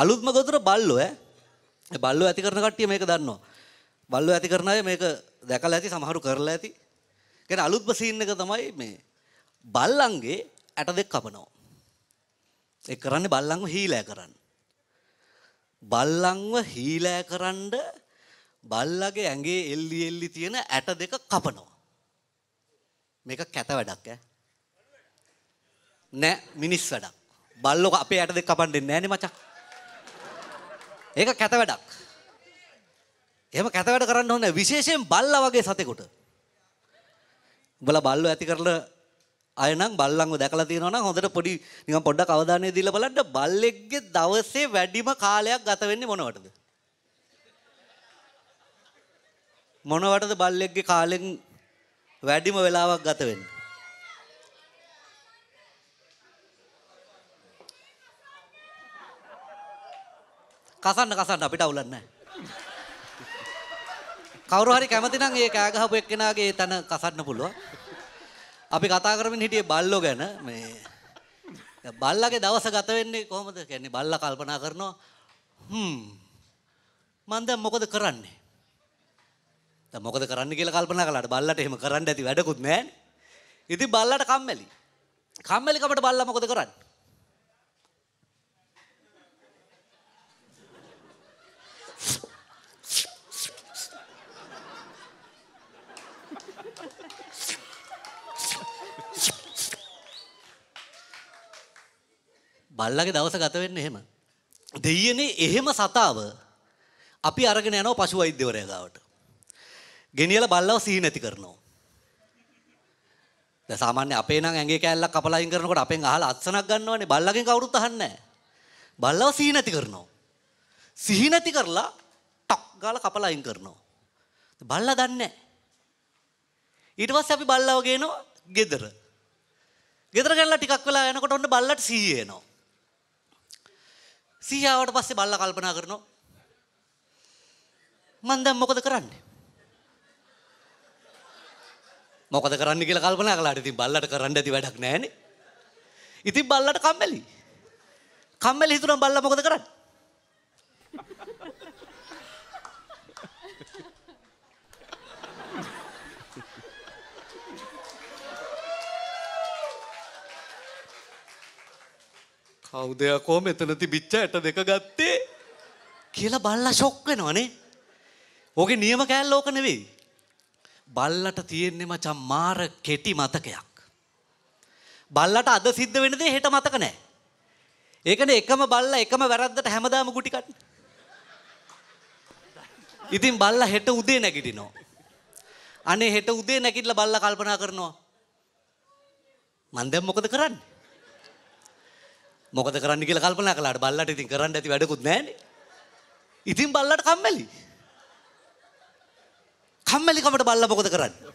අලුත්ම ගොතර බල්ලෝ ඈ බල්ලෝ ඇති කරන කට්ටිය මේක දන්නවා බල්ලෝ ඇති කරන අය මේක දැකලා ඇති සමහරු කරලා ඇති කියන්නේ අලුත්ම සීන් එක තමයි මේ බල්ලන්ගේ ඇට දෙක කපනවා ඒ කරන්නේ බල්ලන්ව හීලෑ කරන්න බල්ලන්ව හීලෑ කරන්න බල්ලගේ ඇඟේ එල්ලි එල්ලි තියෙන ඇට දෙක කපනවා මේක කැත වැඩක් ඈ නෑ මිනිස් වැඩක් බල්ලෝ අපේ ඇට දෙක කපන්න දෙන්නේ නෑනේ මචං ඒක කැත වැඩක්. එහෙම කැත වැඩ කරන්න ඕනේ විශේෂයෙන් බල්ලා වගේ සතෙකුට. උඹලා බල්ලෝ ඇති කරන අය නම් බල්ලන්ව දැකලා තියෙනවා නම් හොඳට පොඩි නිකන් පොඩ්ඩක් අවධානය දීලා බලන්න බල්ලෙක්ගේ දවසේ වැඩිම කාලයක් ගත වෙන්නේ මොනවටද? මොනවටද බල්ලෙක්ගේ කාලෙන් වැඩිම වෙලාවක් ගත වෙන්නේ? කසන්න කසන්න අපිට අවුලක් නැහැ. කවුරු හරි කැමති නම් ඒ කෑ ගහපු එක්කෙනාගේ තන කසන්න පුළුවන්. අපි කතා කරමින් හිටියේ බල්ලෝ ගැන මේ බල්ලගේ දවස ගත වෙන්නේ කොහොමද? කියන්නේ බල්ලා කල්පනා කරනවා හ්ම් මම දැන් මොකද කරන්නේ? දැන් මොකද කරන්න කියලා කල්පනා කළාට බල්ලට එහෙම කරන්න ඇති වැඩකුත් නැහැ. ඉතින් බල්ලට කම්මැලි. කම්මැලිකමට බල්ලා මොකද කරන්නේ? බල්ලගේ දවස ගත වෙන්න එහෙම. දෙයියනේ එහෙම සතාව අපි අරගෙන යනවා පශු වෛද්‍යවරයා ගාවට. ගෙනියලා බල්ලව සිහි නැති කරනවා. දැන් සාමාන්‍ය අපේ නම් ඇඟේ කෑල්ලක් කපලා අයින් කරනකොට අපෙන් අහලා අත්සනක් ගන්නවනේ බල්ලගෙන් කවුරුත් අහන්නේ නැහැ. බල්ලව සිහි නැති කරනවා. සිහි නැති කරලා ටක් ගාලා කපලා අයින් කරනවා. බල්ලා දන්නේ නැහැ. ඊට පස්සේ අපි බල්ලව ගේනවා ගෙදර. ගෙදර ගල්ලා ටිකක් වෙලා යනකොට ඔන්න බල්ලට සීයේ එනවා. සීයාවට පස්සේ බල්ලා කල්පනා කරනවා. මං දැන් මොකද කරන්නේ? මොකද කරන්න කියලා කල්පනා කළාට ඉතින් බල්ලට කරන්න ඇති වැඩක් නැහනේ. ඉතින් බල්ලට කම්මැලි. කම්මැලි හිතුණා බල්ලා මොකද කරන්නේ? හවුදයකෝ මෙතන තිබිච්ච ඇට දෙක ගත්තේ කියලා බල්ලා ෂොක් වෙනවනේ. ඕකේ නියම කෑල්ල ඕක නෙවෙයි. බල්ලට තියෙන්නේ මචං මාර කෙටි මතකයක්. බල්ලට අද සිද්ධ වෙන දේ හෙට මතක නැහැ. ඒකනේ එකම බල්ලා එකම වැරද්දට හැමදාම ගුටි කන්න. ඉතින් බල්ලා හෙට උදේ නැගිටිනවා. අනේ හෙට උදේ නැගිටලා බල්ලා කල්පනා කරනවා. මන් දැන් මොකද කරන්නේ? මොකද කරන්න කියලා කල්පනා කළාට බල්ලට ඉතින් කරන්න ඇති වැඩකුත් නැහැනේ. ඉතින් බල්ලට කම්මැලි. කම්මැලි කමට බල්ලා මොකද කරන්නේ?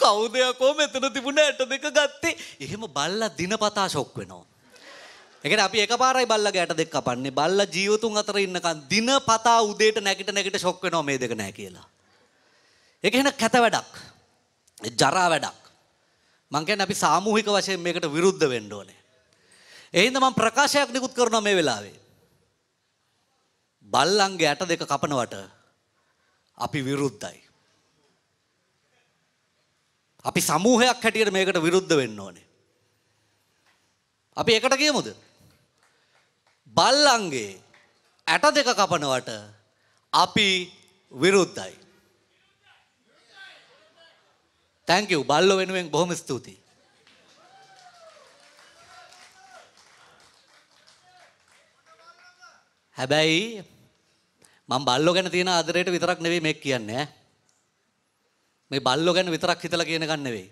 කවුද යකෝ මෙතන තිබුණ ඇට දෙක ගත්තේ? එහෙම බල්ලා දිනපතා ෂොක් වෙනවා. එකන අපි එක පාරයි බල්ල ගෑට දෙක් කපන්නේ බල්ල ජීවතුන් අතර ඉන්නකන් දින පතා උදේට නැගිට නැගිට ශොක්ක නොමේ දෙක නෑ කියලා. ඒක එහෙනම් කැත වැඩක්. ජරා වැඩක්. මං කියන්නේ අපි සාමූහික වශයෙන් මේකට විරුද්ධ වෙන්න ඕනේ. ඒ හින්දා මම ප්‍රකාශයක් නිකුත් කරනවා මේ වෙලාවේ. බල්ලන්ගේ ඇට දෙක කපනවට අපි විරුද්ධයි. අපි සමූහයක් හැටියට මේකට විරුද්ධ වෙන්න ඕනේ. අපි එකට කියමුද? බල්ලන්ගේ ඇට දෙක කපනවට අපි විරුද්ධයි. තැංකව් බල්ල වෙනුවෙන් බොහොම ස්තුතියි. හැබැයි මං බල්ලෝ ගැන තියෙන ආදරයට විතරක් නෙවෙයි මේක කියන්නේ. මේ බල්ලෝ ගැන විතරක් හිතලා කියන ගන්න නෙවෙයි.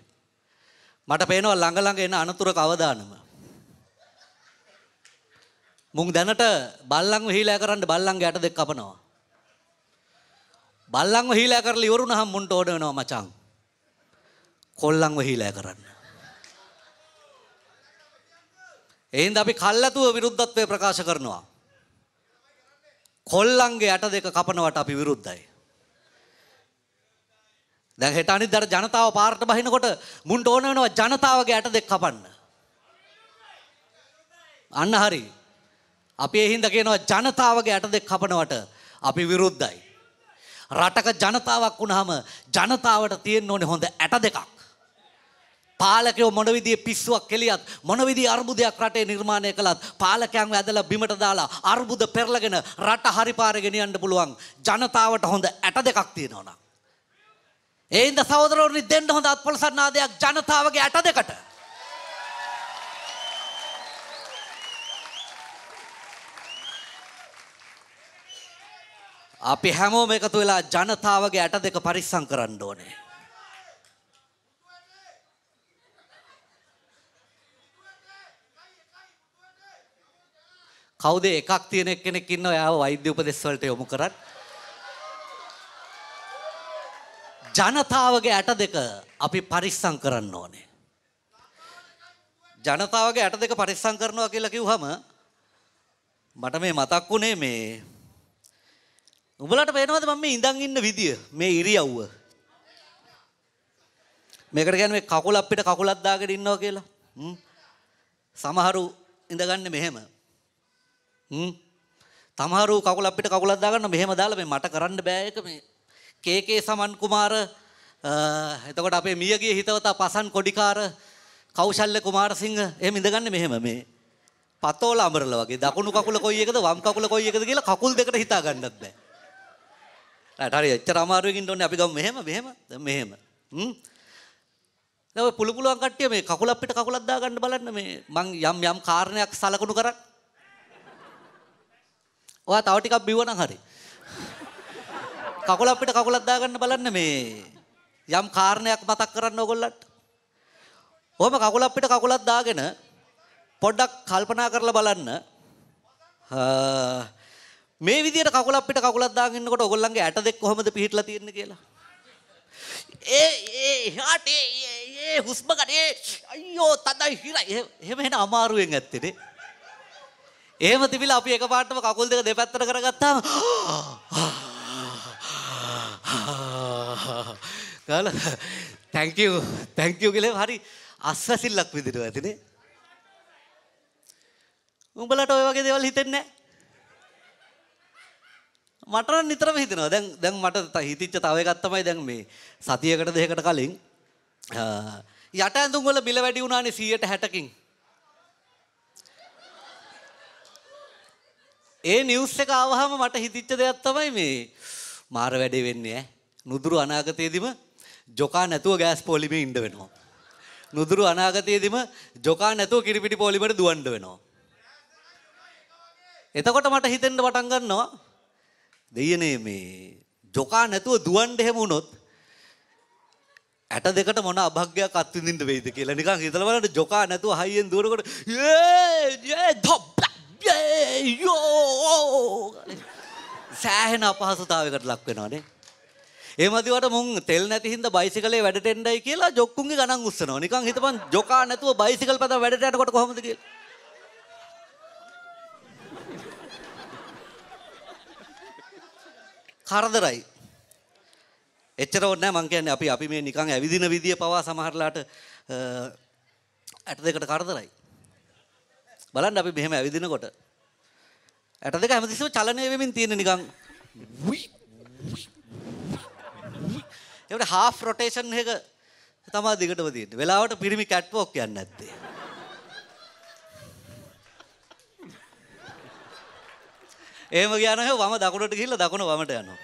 මට පේනවා ළඟ ළඟ එන අනතුරු කවදානම. මුං දැනට බල්ලන්ව හීලෑ කරන්න බල්ලන්ගේ යට දෙක කපනවා. බල්ලන්ව හීලෑ කරලා ඉවරුනහම මුන්ට ඕඩ වෙනවා මචං. කොල්ලන්ව හීලෑ කරන්න. එයින්ද අපි කල්ලතුව විරුද්ධත්වය ප්‍රකාශ කරනවා. කොල්ලන්ගේ යට දෙක කපනවට අපි විරුද්ධයි. දැන් හෙට අනිද්දාට ජනතාව පාරට බහිනකොට මුන්ට ඕන වෙනවා ජනතාවගේ යට දෙක කපන්න. අන්න හරි. අපි එහින්ද කියනවා ජනතාවගේ යට දෙක කපනවට අපි විරුද්ධයි. රටක ජනතාවක් වුණාම ජනතාවට තියෙන්න ඕනේ හොඳ ඇට දෙකක්. පාලකයෝ මොනවිදිිය පිස්සුවක් කෙලියත් මොනවිදි අර්බුදයක් රටේ නිර්මාණය කළත් පාලකයන්ව ඇදල බිමට දාලා අර්බුද පෙරලගෙන රට හරිපාරගෙනයන්න පුළුවන් ජනතාවට හොඳ ඇට දෙකක් තියෙනවන. ඒන්ද සෞදරවනි දෙන්න හොඳ අත්පොල සන්නාදයක් ජනතාවගේ ඇට දෙකට. අපි හැමෝම එකතු වෙලා ජනතාවගේ ඇට දෙක පරිස්සං කරන්න ඕනේ. කවුද එකක් තියෙන එක්කෙනෙක් ඉන්නවා එයාව වෛද්‍ය උපදෙස් වලට යොමු කරත් ජනතාවගේ ඇට දෙක අපි පරිස්සම් කරන්න ඕනේ. ජනතාවගේ ඇට දෙක පරිස්සම් කරනවා කියලා කිව්වම මට මේ මතක් වුණේ මේ උඹලට පේනවද මම මේ ඉඳන් ඉන්න විදිය මේ ඉරියව්ව මේකට කියන්නේ කකුල අපිට කකුලක් දාගෙන ඉන්නවා කියලා සමහරු ඉඳගන්නේ මෙහෙම තමහරු කකුල අපිට කකුලක් දාගන්න මෙහෙම දාලා මේ මට කරන්න බෑ එක මේ කේකේ සමන් කුමාර එතකොට අපේ මියගේ හිතවතා පසන් කොඩිකාර කෞශල්‍ය කුමාරසිංහ එහෙම ඉඳගන්නේ මෙහෙම මේ පතෝල අඹරල වගේ දකුණු කකුල කොයි එකද වම් කකුල කොයි එකද කියලා කකුල් දෙකට හිතා ගන්නත් බෑ. රට හරි එච්චර අමාරුවකින් ඉන්න ඕනේ අපි ගමු මෙහෙම මෙහෙම මෙහෙම. හ්ම්. දැන් ඔය පුළු පුළුවන් කට්ටිය මේ කකුල අපිට කකුලක් දා ගන්න බලන්න මේ මං යම් යම් කාරණයක් සලකනු කරා ඔයා තව ටිකක් බිව්වනම් හරි. කකුල අපිට කකුලක් දාගන්න බලන්න මේ යම් කාරණයක් මතක් කරන්න ඕගොල්ලන්ට. ඔහම කකුල අපිට කකුලක් දාගෙන පොඩ්ඩක් කල්පනා කරලා බලන්න. මේ විදිහට කකුල අපිට කකුලක් දාගෙන ඉන්නකොට ඔයගොල්ලන්ගේ ඇට දෙක කොහොමද පිහිටලා තියෙන්නේ කියලා. ඒ ඒ එහාට ඒ ඒ හුස්ම ගන්න ඒ අයියෝ තදයි හිරයි. එහෙම එහෙම අමාරුවෙන් ඇත්තේනේ. ඒම තිබිලා අපි එක පාටම කකුල් දෙක දෙපැත්තට කරගත්තාම ගාල තැංකයු තැංකයු කියලේ හරි අස්වැසිල්ලක් විදිට ඇතිනේ උඹලට ඔය වගේ දේවල් හිතෙන්නේ මට නිතරම හිතනවා දැන් දැන් මට හිතිච්ච තව එකක් තමයි දැන් මේ සතියකට දෙකකට කලින් යට ඇඳුම් වල බිල වැඩි වුණානේ 160කින් ඒ නිවස් එක ආවහම මට හිතිච්ච දෙයක් තමයි මේ මාර වැඩේ වෙන්නේ ඈ. නුදුරු අනාගතයේදීම ජොකා නැතුව ගෑස් පොලිමේ ඉන්න වෙනවා. නුදුරු අනාගතයේදීම ජොකා නැතුව කිරිපිටි පොලිමට දුවන්න වෙනවා. එතකොට මට හිතෙන්න පටන් ගන්නවා දෙයනේ මේ ජොකා නැතුව දුවන්න එහෙම වුණොත් ඇට දෙකට මොන අභග්‍යයක් අත්විඳින්න වෙයිද කියලා නිකන් හිතලා බලන්න ජොකා නැතුව හයියෙන් දුවනකොට ඒ ඒ ධප් යෝ සෑහෙන අපහසුතාවකට ලක් වෙනවානේ. ඒ මදිවට මුන් තෙල් නැති හින්දා බයිසිකලේ වැඩට එන්නයි කියලා ජොක්කුන්ගේ ගණන් උස්සනවා. නිකන් හිතපන් ජොකා නැතුව බයිසිකල් පද වැඩට යනකොට කොහොමද කියලා. කරදරයි. එච්චර ඕනේ නැහැ මං කියන්නේ අපි අපි මේ නිකන් ඇවිදින විදිය පවා සමහරලාට ඇට දෙකට කරදරයි. බලන්න අපි මෙහෙම ඇවිදිනකොට ඇට දෙක හැමතිස්සම චලනය වෙමින් තියෙන නිකන් ඒකට හාෆ් රොටේෂන් එක තමයි දිගටම තියෙන්නේ වෙලාවට පිරිමි කැට් වෝක් යන්නේ නැත්තේ එහෙම ගියානම් වම දකුණට ගිහිල්ලා දකුණ වමට යනවා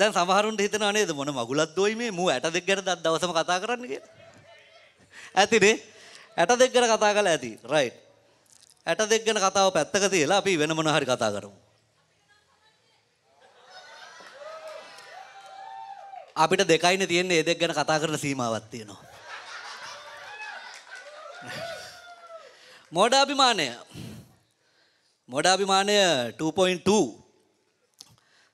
දැන් සමහරුන්ට හිතනවා නේද මොන මගුලක් දොයි මේ මූ ඇට දෙක ගැන දවසම කතා කරන්න කියලා ඇතිනේ ඇට දෙක් ගැන කතා කළා ඇති. රයිට්. ඇට දෙක් ගැන කතාව පැත්තක තියලා අපි වෙන මොනවා හරි කතා කරමු. අපිට දෙකයිනේ තියෙන්නේ ඒ දෙක ගැන කතා කරන සීමාවක් තියෙනවා. මෝඩාභිමානය. මෝඩාභිමානය 2.2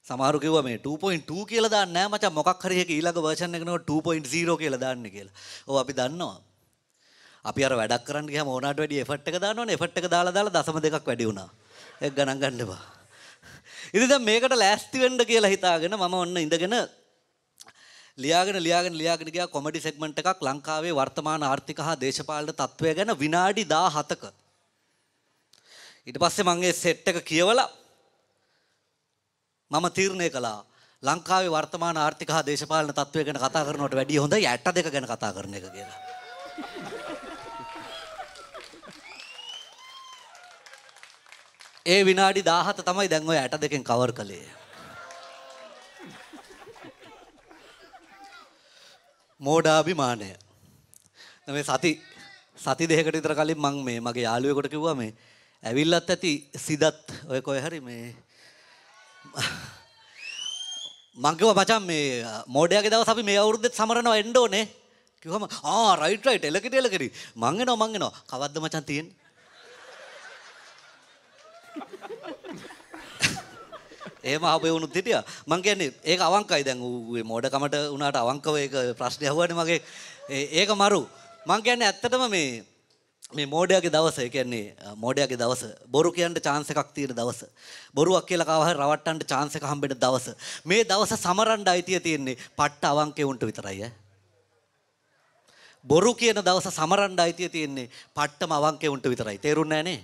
සමහරු කිව්වා මේ 2.2 කියලා දාන්න නෑ මචං මොකක් හරි එක ඊළඟ version එකනකොට 2.0 කියලා දාන්න කියලා. ඔව් අපි දන්නවා. අපි අර වැඩක් කරන්න ගියාම ඕනාට වැඩි එෆර්ට් එක දානවනේ එෆර්ට් එක දාලා දාලා දශම දෙකක් වැඩි වුණා. ඒක ගණන් ගන්න එපා. ඉතින් දැන් මේකට ලෑස්ති වෙන්න කියලා හිතාගෙන මම ඔන්න ඉඳගෙන ලියාගෙන ලියාගෙන ලියාගෙන ගියා කොමඩි සෙග්මන්ට් එකක් ලංකාවේ වර්තමාන ආර්ථික හා දේශපාලන තත්ත්වය ගැන විනාඩි 17ක. ඊට පස්සේ මම ඒ සෙට් එක කියවලා මම තීරණය කළා ලංකාවේ වර්තමාන ආර්ථික හා දේශපාලන තත්ත්වය ගැන කතා කරනවට වැඩිය හොඳයි ඇට දෙක ගැන කතා කරන එක කියලා. ඒ විනාඩි 17 තමයි දැන් ඔය 62 දෙකෙන් කවර් කළේ. මෝඩාභිමානය. මේ සති සති දෙකකට විතර කලින් මම මේ මගේ යාළුවෙකුට කිව්වා මේ ඇවිල්ලත් ඇති සිදත් ඔය කොහේ හරි මේ මං කිව්වා මචං මේ මෝඩයාගේ දවස් අපි මේ අවුරුද්දේ සමරනවා එන්න ඕනේ. කිව්වම ආ රයිට් රයිට් එලකිට එලකිට මං එනවා මං එනවා කවද්ද මචං තියෙන්නේ ඒම අපේ වුණුත් හිටිය මං කියන්නේ ඒක අවංකයි දැන් ඌේ මෝඩකමට වුණාට අවංකව ඒක ප්‍රශ්නය අහුවට මගේ ඒක මරු මං කියන්නේ ඇත්තටම මේ මේ මෝඩයාගේ දවස ඒ කියන්නේ මෝඩයාගේ දවස බොරු කියන්න chance එකක් තියෙන දවස බොරුවක් කියලා කාවහ රවට්ටන්න chance එක හම්බෙන දවස මේ දවස සමරන්න අයිතිය තියෙන්නේ පට්ට අවංකේ උන්ට විතරයි ඈ බොරු කියන දවස සමරන්න අයිතිය තියෙන්නේ පට්ටම අවංකේ උන්ට විතරයි තේරුන්නේ නැහනේ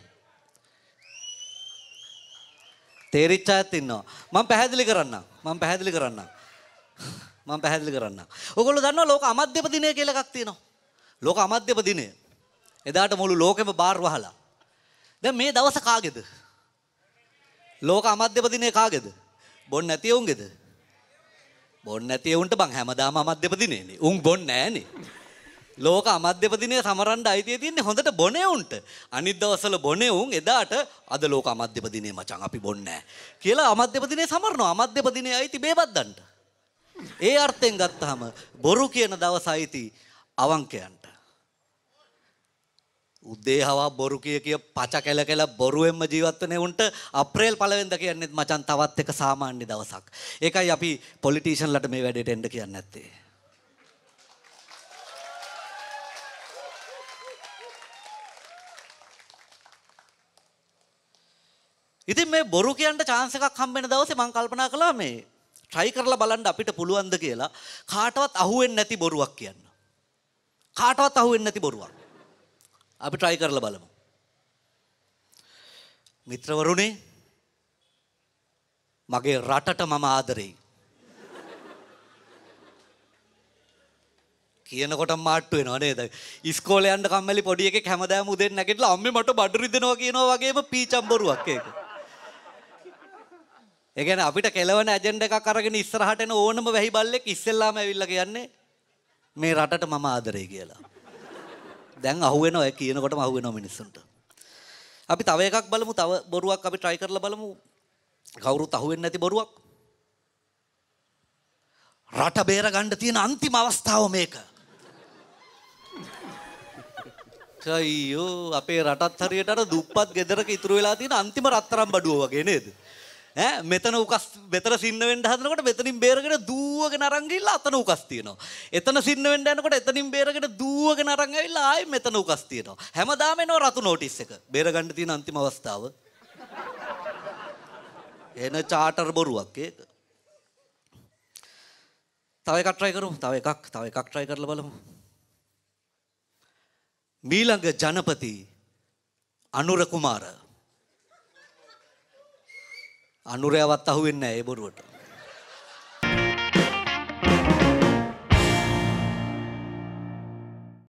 තේරිච්චා ඇත්තින්නවා. මං පැහැදිලි කරන්න මං පැහැදිලි කරන්න. මං පැහැදිලි කරන්න. ඔගොල්ලෝ දන්නවා ලෝක අමධ්‍යපදිනය කියලා එකක් තියෙනවා. ලෝක අමධ්‍යපදිනය. එදාට මුළු ලෝකෙම බාර් වහලා. දැන් මේ දවස කාගේද? ලෝක අමධ්‍යපදිනය කාගේද? බොන්න නැති උන්ගේද? බොන්න නැති උන්ට බං හැමදාම අමධ්‍යපදිනේනේ. උන් බොන්න නෑනේ. ලෝක අමධ්‍යපදිනය සමරන්ඩ අයිතිය තියන්නේ හොඳට බොනවුන්ට අනිදවසල බොනවුන් එදාට අද ලෝක අමධ්‍යපදිනය මචන් අපි බොන්නෑ කියලා අමධ්‍යපදිනය සමරනවා අමධ්‍යපදිනය අයිති බේබද්දන්ට. ඒ අර්ථයෙන් ගත්තහම බොරු කියන දවස අයිති අවංකයන්ට. උද්දේ හවා බොරු කිය කිය පච කැල කැල බොරුවෙන්ම ජීවත්වනේ උන්ට අප්‍රේල් පලවෙද කියන්නෙත් මචන් තවත් එක සාමාන්‍ය දවසක්. ඒකයි අපි පොලිටීෂන්ලට මේ වැඩට එන්ඩ කියන්න ඇත්තේ. ඉතින් මේ බොරු කියන්ට චාන්ස එකක් හම්බෙන දවසේ මං කල්පනා කළා මේ ට්‍රයි කරලා බලන්න අපිට පුළුවන්ද කියලා කාටවත් අහුවෙන්නේ නැති බොරුවක් කියන්න. කාටවත් අහුවෙන්නේ නැති බොරුවක්. අපි ට්‍රයි කරලා බලමු. මිත්‍රවරුනි මගේ රටට මම ආදරෙයි. කියනකොට මාට්ටු වෙනවා නේද? ඉස්කෝලේ යන්න කම්මැලි පොඩි එකෙක් හැමදාම උදේ නැගිටලා අම්මේ මට බඩ රිදෙනවා කියනවා වගේම පීචම් බොරුවක් ඒක. ඒ කියන්නේ අපිට කෙලවන ඇජෙන්ඩා එකක් අරගෙන ඉස්සරහට එන ඕනම වැහි බල්ලෙක් ඉස්සෙල්ලාම ඇවිල්ලා කියන්නේ මේ රටට මම ආදරේ කියලා. දැන් අහුවෙනවා ඒ කියනකොටම අහුවෙනවා මිනිස්සුන්ට. අපි තව එකක් බලමු තව බොරුවක් අපි try කරලා බලමු. කවුරුත් අහුවෙන්නේ නැති බොරුවක්. රට බේර ගන්න තියෙන අන්තිම අවස්ථාව මේක. කයියෝ අපේ රටත් හරියට අර දුප්පත් ගෙදරක ඉතුරු වෙලා තියෙන අන්තිම රත්තරන් බඩුව වගේ නේද? මෙතන උකස් මෙතන සින්න වෙන්න හදනකොට මෙතනින් බේරගෙන දුවගෙන අරන් ගිහිල්ලා අතන උකස් තියෙනවා. එතන සින්න වෙන්න යනකොට එතනින් බේරගෙන දුවගෙන අරන් ඇවිල්ලා ආයෙ මෙතන උකස් තියෙනවා. හැමදාම එනවා රතු නෝටිස් එක. බේරගන්න තියෙන අන්තිම අවස්ථාව. එන චාටර් බොරුවක් ඒක. තව එකක් try කරමු. තව එකක්, තව එකක් try කරලා බලමු. මීළඟ ජනපති අනුර කුමාරා අනුරයවත් අහුවෙන්නේ නැහැ ඒ බොරුවට.